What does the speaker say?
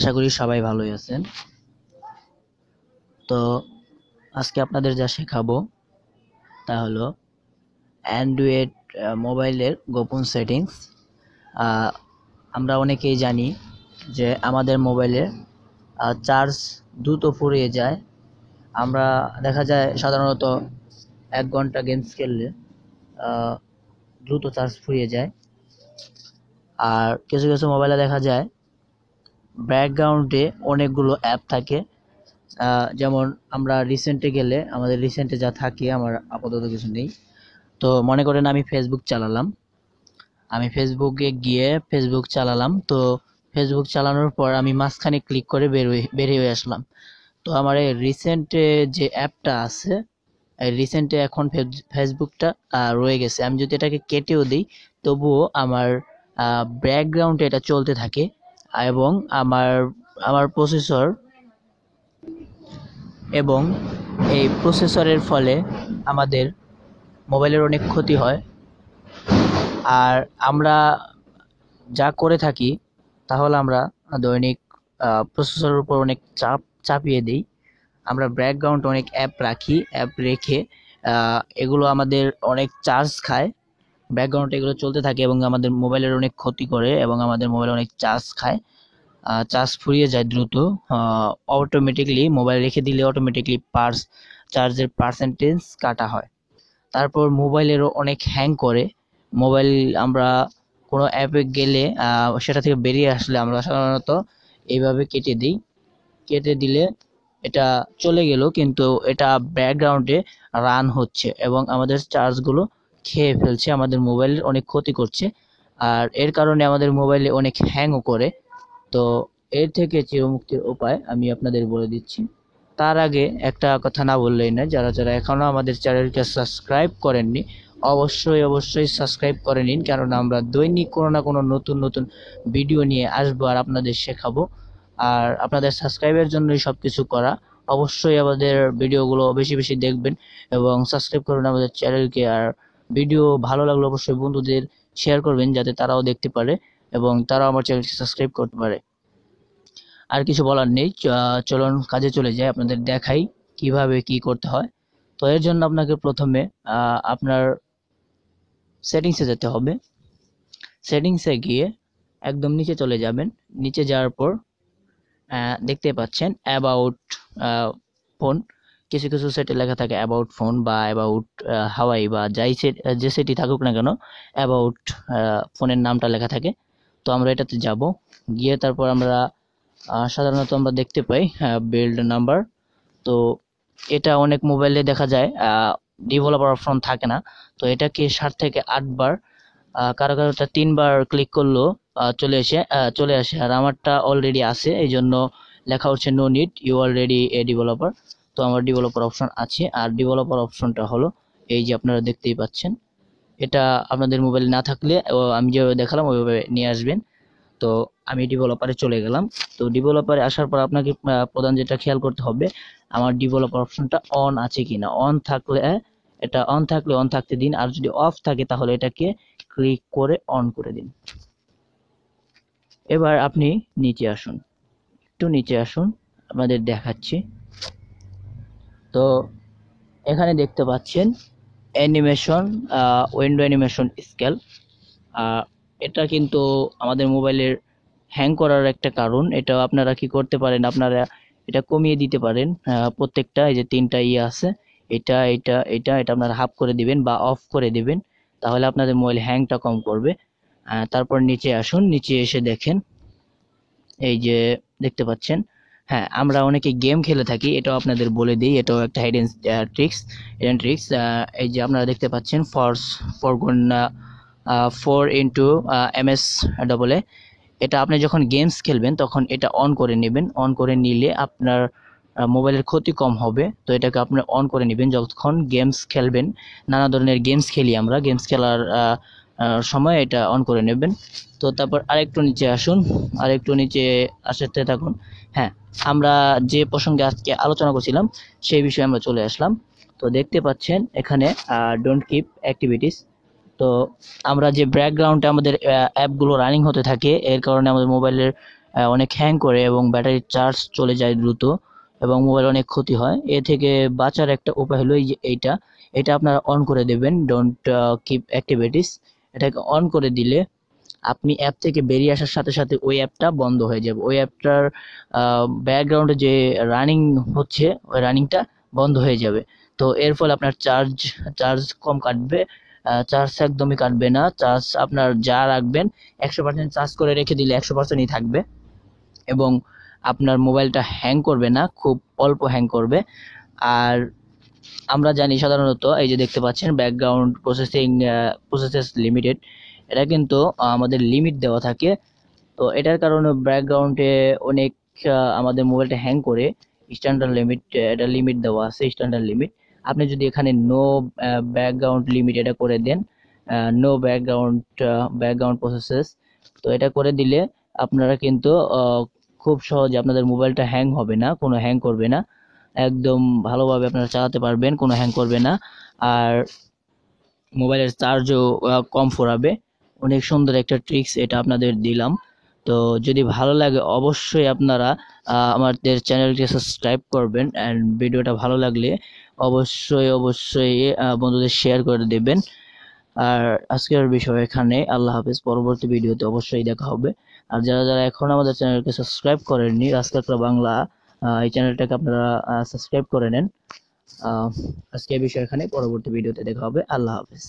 আশা করি সবাই ভালোই আছেন তো আজকে আপনাদের যা শেখাবো তা হলো অ্যান্ড্রয়েড মোবাইলের গোপন সেটিংস আমরা অনেকেই জানি যে আমাদের মোবাইলে চার্জ দ্রুত ফুরিয়ে যায় আমরা দেখা যায় সাধারণত এক ঘন্টা গেমস খেললে দ্রুত চার্জ ফুরিয়ে যায় আর কিছু কিছু মোবাইলে দেখা যায় ব্যাকগ্রাউন্ডে অনেকগুলো অ্যাপ থাকে যেমন আমরা রিসেন্টে গেলে আমাদের রিসেন্টে যা থাকে আমার আপাতত কিছু নেই তো মনে করেন আমি ফেসবুক চালালাম আমি ফেসবুকে গিয়ে ফেসবুক চালালাম তো ফেসবুক চালানোর পর আমি মাঝখানে ক্লিক করে বের বেরিয়ে হয়ে আসলাম তো আমার এই রিসেন্টে যে অ্যাপটা আছে এই রিসেন্টে এখন ফেসবুকটা রয়ে গেছে আমি যদি এটাকে কেটেও দিই তবুও আমার ব্যাকগ্রাউন্ডে এটা চলতে থাকে এবং আমার আমার প্রসেসর এবং এই প্রসেসরের ফলে আমাদের মোবাইলের অনেক ক্ষতি হয় আর আমরা যা করে থাকি তাহলে আমরা দৈনিক প্রসেসরের উপর অনেক চাপ চাপিয়ে দিই আমরা ব্যাকগ্রাউন্ড অনেক অ্যাপ রাখি অ্যাপ রেখে এগুলো আমাদের অনেক চার্জ খায় ব্যাকগ্রাউন্ডে এগুলো চলতে থাকে এবং আমাদের মোবাইলের অনেক ক্ষতি করে এবং আমাদের মোবাইল অনেক চার্জ খায় চার্জ ফুরিয়ে যায় দ্রুত অটোমেটিকলি মোবাইল রেখে দিলে অটোমেটিকলি পার্স চার্জের পার্সেন্টেজ কাটা হয় তারপর মোবাইলেরও অনেক হ্যাং করে মোবাইল আমরা কোনো অ্যাপে গেলে সেটা থেকে বেরিয়ে আসলে আমরা সাধারণত এইভাবে কেটে দিই কেটে দিলে এটা চলে গেল কিন্তু এটা ব্যাকগ্রাউন্ডে রান হচ্ছে এবং আমাদের চার্জগুলো খেয়ে ফেলছে আমাদের মোবাইলের অনেক ক্ষতি করছে আর এর কারণে আমাদের মোবাইলে অনেক হ্যাংও করে তো এর থেকে চিরমুক্তির উপায় আমি আপনাদের বলে দিচ্ছি তার আগে একটা কথা না বললেই না যারা যারা এখনও আমাদের চ্যানেলকে সাবস্ক্রাইব করেননি অবশ্যই অবশ্যই সাবস্ক্রাইব করে নিন কেননা আমরা দৈনিক কোনো না কোনো নতুন নতুন ভিডিও নিয়ে আসবো আর আপনাদের শেখাবো আর আপনাদের সাবস্ক্রাইবের জন্যই সব কিছু করা অবশ্যই আমাদের ভিডিওগুলো বেশি বেশি দেখবেন এবং সাবস্ক্রাইব করুন আমাদের চ্যানেলকে আর ভিডিও ভালো লাগলে অবশ্যই বন্ধুদের শেয়ার করবেন যাতে তারাও দেখতে পারে এবং তারাও আমার চ্যানেলটি সাবস্ক্রাইব করতে পারে আর কিছু বলার নেই চলন কাজে চলে যায় আপনাদের দেখাই কিভাবে কি করতে হয় তো এর জন্য আপনাকে প্রথমে আপনার সেটিংসে যেতে হবে সেটিংসে গিয়ে একদম নিচে চলে যাবেন নিচে যাওয়ার পর দেখতে পাচ্ছেন অ্যাবাউট ফোন কিছু কিছু সেটে লেখা থাকে অ্যাবাউট ফোন বা অ্যাবাউট হাওয়াই বা যাই যে সেটি থাকুক না কেন অ্যাবাউট ফোনের নামটা লেখা থাকে তো আমরা এটাতে যাব গিয়ে তারপর আমরা সাধারণত আমরা দেখতে পাই বিল্ড নাম্বার তো এটা অনেক মোবাইলে দেখা যায় ডেভেলপার অপশন থাকে না তো এটাকে সাত থেকে আটবার কারো কারোটা তিনবার ক্লিক করলো চলে এসে চলে আসে আর আমারটা অলরেডি আছে এই জন্য লেখা হচ্ছে no need you already a developer তো আমার ডেভেলপার অপশন আছে আর ডেভেলপার অপশনটা হলো এই যে আপনারা দেখতেই পাচ্ছেন এটা আপনাদের মোবাইলে না থাকলে আমি যেভাবে দেখালাম ওইভাবে নিয়ে আসবেন তো আমি ডেভেলপারে চলে গেলাম তো ডেভেলপারে আসার পর আপনাকে প্রধান যেটা খেয়াল করতে হবে আমার ডেভেলপার অপশনটা অন আছে কিনা অন থাকলে এটা অন থাকলে অন থাকতে দিন আর যদি অফ থাকে তাহলে এটাকে ক্লিক করে অন করে দিন এবার আপনি নিচে আসুন একটু নিচে আসুন আমাদের দেখাচ্ছি তো এখানে দেখতে পাচ্ছেন অ্যানিমেশন উইন্ডো অ্যানিমেশন স্কেল এটা কিন্তু আমাদের মোবাইলের হ্যাং করার একটা কারণ এটা আপনারা কি করতে পারেন আপনারা এটা কমিয়ে দিতে পারেন প্রত্যেকটা এই যে তিনটা ইয়ে আছে এটা এটা এটা এটা আপনারা হাফ করে দিবেন বা অফ করে দিবেন তাহলে আপনাদের মোবাইল হ্যাংটা কম করবে তারপর নিচে আসুন নিচে এসে দেখেন এই যে দেখতে পাচ্ছেন হ্যাঁ আমরা অনেকে গেম খেলে থাকি এটাও আপনাদের বলে দিই এটাও একটা হাইড ট্রিক্স হিডেন ট্রিক্স এই যে আপনারা দেখতে পাচ্ছেন ফর্স গুন four into M S double A এটা আপনি যখন গেমস খেলবেন তখন এটা অন করে নেবেন অন করে নিলে আপনার মোবাইলের ক্ষতি কম হবে তো এটাকে আপনি অন করে নেবেন যখন গেমস খেলবেন নানা ধরনের গেমস খেলি আমরা গেমস খেলার সময় এটা অন করে নেবেন তো তারপর আরেকটু নিচে আসুন আরেকটু নিচে আসতে থাকুন হ্যাঁ আমরা যে প্রসঙ্গে আজকে আলোচনা করছিলাম সেই বিষয়ে আমরা চলে আসলাম তো দেখতে পাচ্ছেন এখানে ডোন্ট কিপ অ্যাক্টিভিটিস তো আমরা যে ব্যাকগ্রাউন্ডে আমাদের অ্যাপগুলো রানিং হতে থাকে এর কারণে আমাদের মোবাইলের অনেক হ্যাং করে এবং ব্যাটারির চার্জ চলে যায় দ্রুত এবং মোবাইল অনেক ক্ষতি হয় এ থেকে বাঁচার একটা উপায় হলো এই যে এইটা এটা আপনারা অন করে দেবেন ডোন্ট কিপ অ্যাক্টিভিটিস এটাকে অন করে দিলে আপনি অ্যাপ থেকে বেরিয়ে আসার সাথে সাথে ওই অ্যাপটা বন্ধ হয়ে যাবে ওই অ্যাপটার ব্যাকগ্রাউন্ডে যে রানিং হচ্ছে ওই রানিংটা বন্ধ হয়ে যাবে তো এর ফলে আপনার চার্জ চার্জ কম কাটবে চার্জ একদমই কাটবে না চার্জ আপনার যা রাখবেন একশো পার্সেন্ট চার্জ করে রেখে দিলে একশো পার্সেন্টই থাকবে এবং আপনার মোবাইলটা হ্যাং করবে না খুব অল্প হ্যাং করবে আর আমরা জানি সাধারণত এই যে দেখতে পাচ্ছেন ব্যাকগ্রাউন্ড প্রসেসিং প্রসেসেস লিমিটেড এটা কিন্তু আমাদের লিমিট দেওয়া থাকে তো এটার কারণে ব্যাকগ্রাউন্ডে অনেক আমাদের মোবাইলটা হ্যাং করে স্ট্যান্ডার্ড লিমিট এটা লিমিট দেওয়া আছে স্ট্যান্ডার্ড লিমিট আপনি যদি এখানে নো ব্যাকগ্রাউন্ড লিমিট এটা করে দেন নো ব্যাকগ্রাউন্ড ব্যাকগ্রাউন্ড প্রসেসেস তো এটা করে দিলে আপনারা কিন্তু খুব সহজে আপনাদের মোবাইলটা হ্যাং হবে না কোনো হ্যাং করবে না একদম ভালোভাবে আপনারা চালাতে পারবেন কোনো হ্যাং করবে না আর মোবাইলের চার্জও কম ফোরাবে অনেক সুন্দর একটা ট্রিক্স এটা আপনাদের দিলাম তো যদি ভালো লাগে অবশ্যই আপনারা আমাদের চ্যানেলটি সাবস্ক্রাইব করবেন অ্যান্ড ভিডিওটা ভালো লাগলে অবশ্যই অবশ্যই বন্ধুদের শেয়ার করে দেবেন আর আজকের বিষয় এখানে আল্লাহ হাফিজ পরবর্তী ভিডিওতে অবশ্যই দেখা হবে আর যারা যারা এখন আমাদের চ্যানেলকে সাবস্ক্রাইব করেননি রাস্তাকরা বাংলা এই চ্যানেলটাকে আপনারা সাবস্ক্রাইব করে নেন আজকে বিষয় এখানে পরবর্তী ভিডিওতে দেখা হবে আল্লাহ হাফেজ